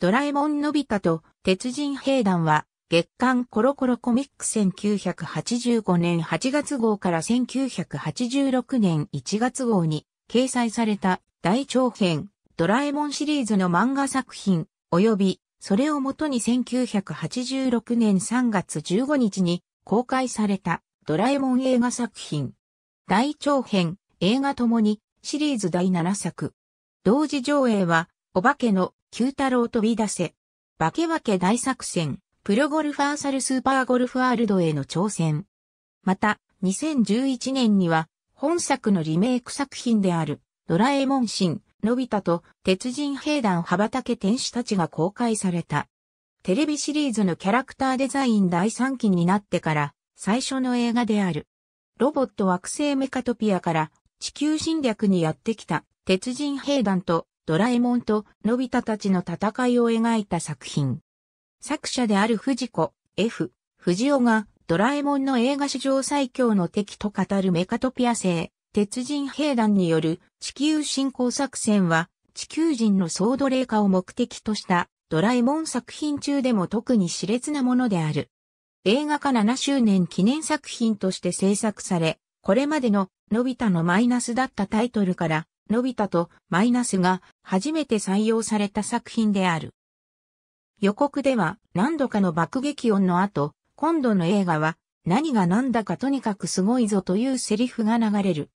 ドラえもんのび太と鉄人兵団は月刊コロコロコミック1985年8月号から1986年1月号に掲載された大長編ドラえもんシリーズの漫画作品及びそれをもとに1986年3月15日に公開されたドラえもん映画作品大長編映画ともにシリーズ第7作同時上映はお化けの九太郎飛び出せ。化け分け大作戦、プロゴルファーサルスーパーゴルフワールドへの挑戦。また、2011年には、本作のリメイク作品である、ドラえもん神、のび太と、鉄人兵団羽ばたけ天使たちが公開された。テレビシリーズのキャラクターデザイン第3期になってから、最初の映画である。ロボット惑星メカトピアから、地球侵略にやってきた、鉄人兵団とドラえもんとのび太たちの戦いを描いた作品。作者である藤子 F 藤尾がドラえもんの映画史上最強の敵と語るメカトピア星、鉄人兵団による地球侵攻作戦は地球人の総奴隷化を目的としたドラえもん作品中でも特に熾烈なものである。映画化7周年記念作品として制作され、これまでののび太のマイナスだったタイトルからのび太とマイナスが初めて採用された作品である。予告では何度かの爆撃音の後、今度の映画は何が何だかとにかくすごいぞというセリフが流れる。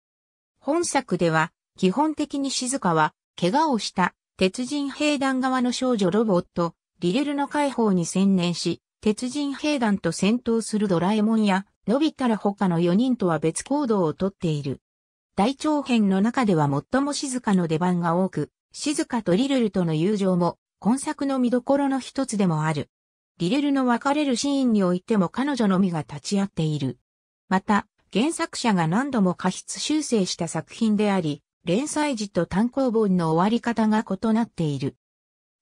本作では基本的に静香は怪我をした鉄人兵団側の少女ロボット、リレルの解放に専念し、鉄人兵団と戦闘するドラえもんや、伸びたら他の4人とは別行動をとっている。大長編の中では最も静かの出番が多く、静かとリルルとの友情も今作の見どころの一つでもある。リルルの別れるシーンにおいても彼女のみが立ち会っている。また、原作者が何度も過失修正した作品であり、連載時と単行本の終わり方が異なっている。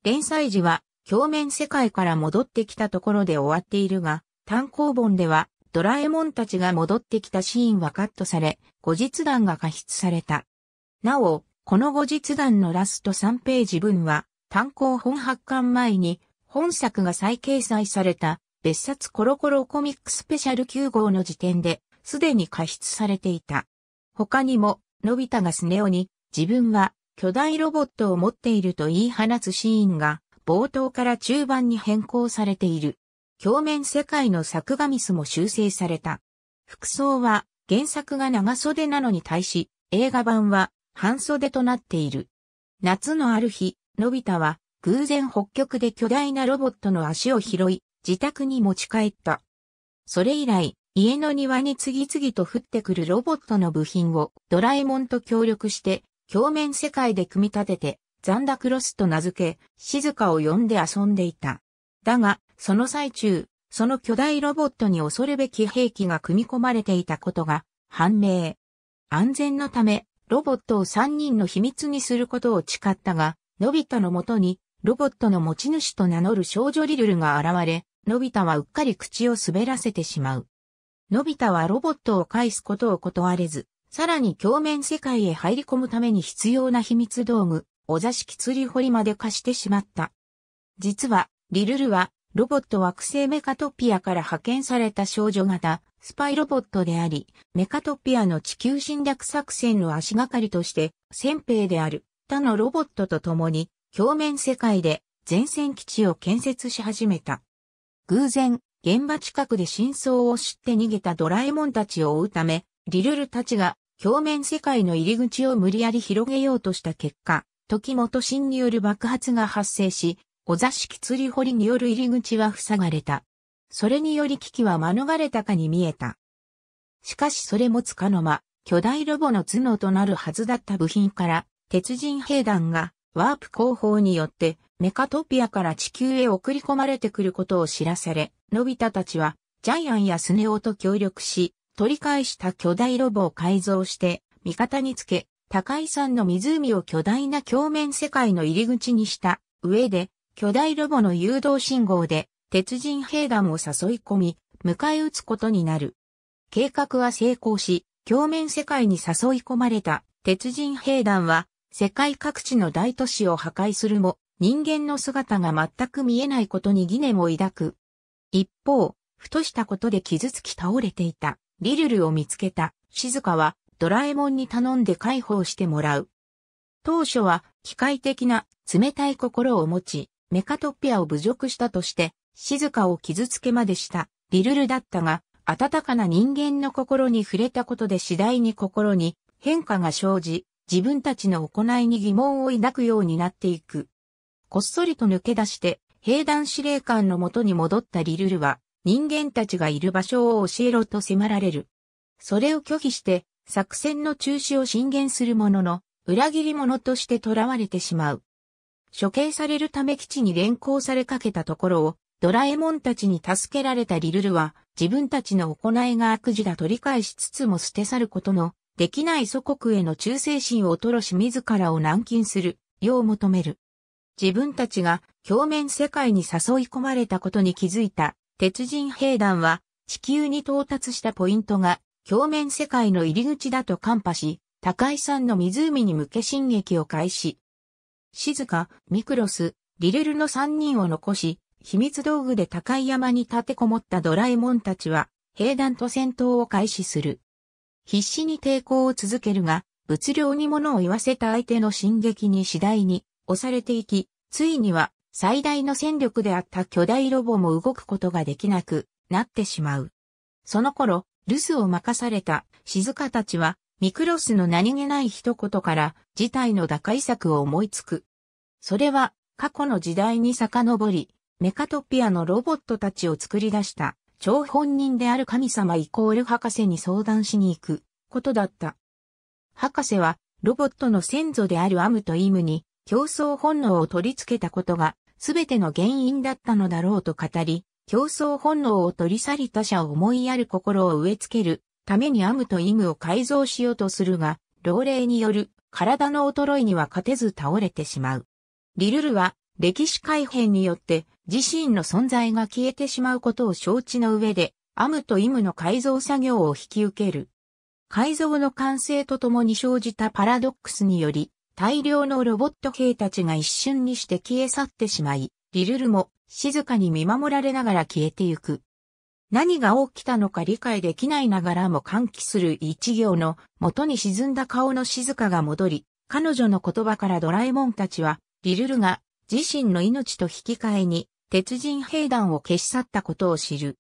連載時は、表面世界から戻ってきたところで終わっているが、単行本では、ドラえもんたちが戻ってきたシーンはカットされ、後日談が加筆された。なお、この後日談のラスト3ページ分は、単行本発刊前に、本作が再掲載された、別冊コロコロコミックスペシャル9号の時点で、すでに加筆されていた。他にも、のび太がスネ夫に、自分は巨大ロボットを持っていると言い放つシーンが、冒頭から中盤に変更されている。鏡面世界の作画ミスも修正された。服装は原作が長袖なのに対し、映画版は半袖となっている。夏のある日、のび太は偶然北極で巨大なロボットの足を拾い、自宅に持ち帰った。それ以来、家の庭に次々と降ってくるロボットの部品をドラえもんと協力して、鏡面世界で組み立てて、ザンダクロスと名付け、静かを呼んで遊んでいた。だが、その最中、その巨大ロボットに恐るべき兵器が組み込まれていたことが判明。安全のため、ロボットを3人の秘密にすることを誓ったが、のび太のもとに、ロボットの持ち主と名乗る少女リルルが現れ、のび太はうっかり口を滑らせてしまう。のび太はロボットを返すことを断れず、さらに鏡面世界へ入り込むために必要な秘密道具、お座敷釣り堀まで貸してしまった。実は、リルルはロボット惑星メカトピアから派遣された少女型、スパイロボットであり、メカトピアの地球侵略作戦の足がかりとして、先兵である他のロボットと共に、表面世界で前線基地を建設し始めた。偶然、現場近くで真相を知って逃げたドラえもんたちを追うため、リルルたちが表面世界の入り口を無理やり広げようとした結果、時元新による爆発が発生し、お座敷釣り堀による入り口は塞がれた。それにより危機は免れたかに見えた。しかしそれもつかの間、巨大ロボの角となるはずだった部品から、鉄人兵団がワープ工法によってメカトピアから地球へ送り込まれてくることを知らされ、のび太たちはジャイアンやスネオと協力し、取り返した巨大ロボを改造して、味方につけ、高井山の湖を巨大な鏡面世界の入り口にした上で、巨大ロボの誘導信号で、鉄人兵団を誘い込み、迎え撃つことになる。計画は成功し、鏡面世界に誘い込まれた鉄人兵団は、世界各地の大都市を破壊するも、人間の姿が全く見えないことに疑念を抱く。一方、ふとしたことで傷つき倒れていた、リルルを見つけた、静香は、ドラえもんに頼んで解放してもらう。当初は、機械的な、冷たい心を持ち、メカトピアを侮辱したとして、静かを傷つけまでした、リルルだったが、温かな人間の心に触れたことで次第に心に変化が生じ、自分たちの行いに疑問を抱くようになっていく。こっそりと抜け出して、兵団司令官の元に戻ったリルルは、人間たちがいる場所を教えろと迫られる。それを拒否して、作戦の中止を進言するものの、裏切り者として囚われてしまう。処刑されるため基地に連行されかけたところを、ドラえもんたちに助けられたリルルは、自分たちの行いが悪事だと理解しつつも捨て去ることの、できない祖国への忠誠心を吐ろし自らを軟禁する、よう求める。自分たちが表面世界に誘い込まれたことに気づいた鉄人兵団は地球に到達したポイントが表面世界の入り口だと看破し、高井山の湖に向け進撃を開始。静か、ミクロス、リレルの三人を残し、秘密道具で高い山に立てこもったドラえもんたちは、兵団と戦闘を開始する。必死に抵抗を続けるが、物量に物を言わせた相手の進撃に次第に押されていき、ついには最大の戦力であった巨大ロボも動くことができなくなってしまう。その頃、留守を任された静香たちはミクロスの何気ない一言から事態の打開策を思いつく。それは過去の時代に遡り、メカトピアのロボットたちを作り出した超本人である神様イコール博士に相談しに行くことだった。博士はロボットの先祖であるアムとイムに競争本能を取り付けたことが全ての原因だったのだろうと語り、競争本能を取り去り他者を思いやる心を植え付けるためにアムとイムを改造しようとするが、老齢による体の衰えには勝てず倒れてしまう。リルルは歴史改変によって自身の存在が消えてしまうことを承知の上で、アムとイムの改造作業を引き受ける。改造の完成とともに生じたパラドックスにより、大量のロボット兵たちが一瞬にして消え去ってしまい、リルルも静かに見守られながら消えてゆく。何が起きたのか理解できないながらも歓喜する一行の元に沈んだ顔の静かが戻り、彼女の言葉からドラえもんたちは、リルルが自身の命と引き換えに鉄人兵団を消し去ったことを知る。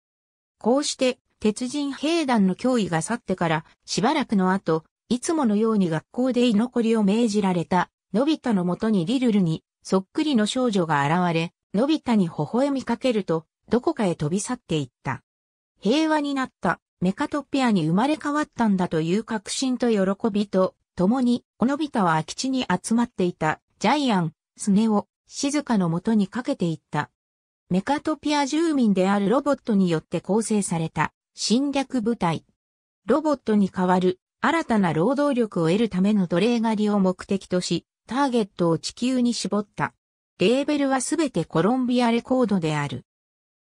こうして鉄人兵団の脅威が去ってからしばらくの後、いつものように学校で居残りを命じられた、のび太のもとにリルルにそっくりの少女が現れ、のび太に微笑みかけると、どこかへ飛び去っていった。平和になったメカトピアに生まれ変わったんだという確信と喜びと、共に、おのびタは空き地に集まっていたジャイアン、スネを静かのもとにかけていった。メカトピア住民であるロボットによって構成された侵略部隊。ロボットに代わる新たな労働力を得るための奴隷狩りを目的とし、ターゲットを地球に絞った。レーベルはすべてコロンビアレコードである。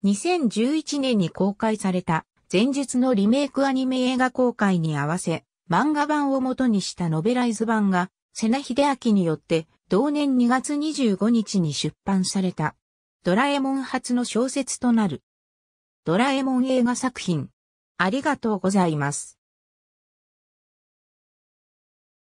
2011年に公開された前述のリメイクアニメ映画公開に合わせ、漫画版を元にしたノベライズ版が、瀬名秀明によって同年2月25日に出版された。ドラえもん初の小説となる。ドラえもん映画作品。ありがとうございます。